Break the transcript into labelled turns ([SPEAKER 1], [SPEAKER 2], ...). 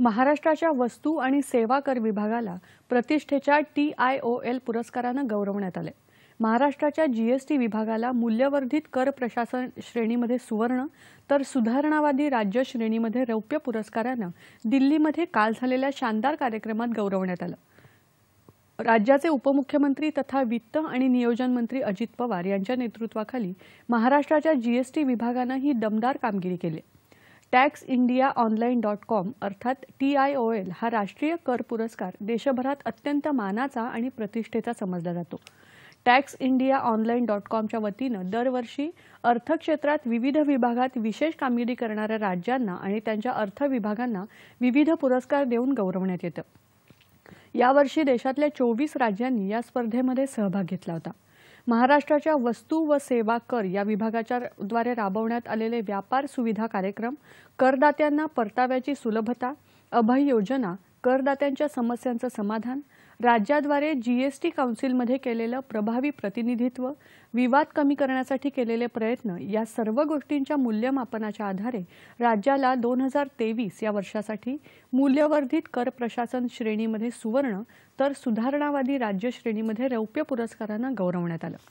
[SPEAKER 1] महाराष्ट्राच्या वस्तू आणि सेवा कर विभागाला प्रतिष्ठेच्या टी आय ओ एल पुरस्कारानं गौरवण्यात आले महाराष्ट्राच्या जीएसटी विभागाला मूल्यवर्धित कर प्रशासन श्रेणीमध्ये सुवर्ण तर सुधारणावादी राज्य श्रेणीमध्ये रौप्य पुरस्कारानं दिल्लीमध्ये काल झालेल्या शानदार कार्यक्रमात गौरवण्यात आलं राज्याचे उपमुख्यमंत्री तथा वित्त आणि नियोजन मंत्री अजित पवार यांच्या नेतृत्वाखाली महाराष्ट्राच्या जीएसटी विभागानं ही दमदार कामगिरी केली tax India online dot com अर्थात टी आय ओ एल हा राष्ट्रीय कर पुरस्कार देशभरात अत्यंत मानाचा आणि प्रतिष्ठेचा समजला जातो टॅक्स इंडिया ऑनलाईन डॉट कॉमच्या वतीनं दरवर्षी अर्थक्षेत्रात विविध विभागात विशेष कामगिरी करणाऱ्या राज्यांना आणि त्यांच्या अर्थ विभागांना विविध पुरस्कार देऊन गौरवण्यात येतं यावर्षी देशातल्या चोवीस राज्यांनी या स्पर्धेमध्ये सहभाग घेतला होता महाराष्ट्राच्या वस्तू व सेवा कर या विभागाच्या द्वारे राबवण्यात आलेले व्यापार सुविधा कार्यक्रम करदात्यांना परताव्याची सुलभता अभय योजना करदात्यांच्या समस्यांचं समाधान राज्याद्वारे जीएसटी काउन्सिलमध्ये केलेलं प्रभावी प्रतिनिधित्व विवाद कमी करण्यासाठी केलेले प्रयत्न या सर्व गोष्टींच्या मूल्यमापनाच्या आधारे राज्याला दोन हजार तेवीस या वर्षासाठी मूल्यवर्धित कर प्रशासन श्रेणीमध्ये सुवर्ण तर सुधारणावादी राज्य श्रेणीमध्ये रौप्य पुरस्कारानं गौरवण्यात आलं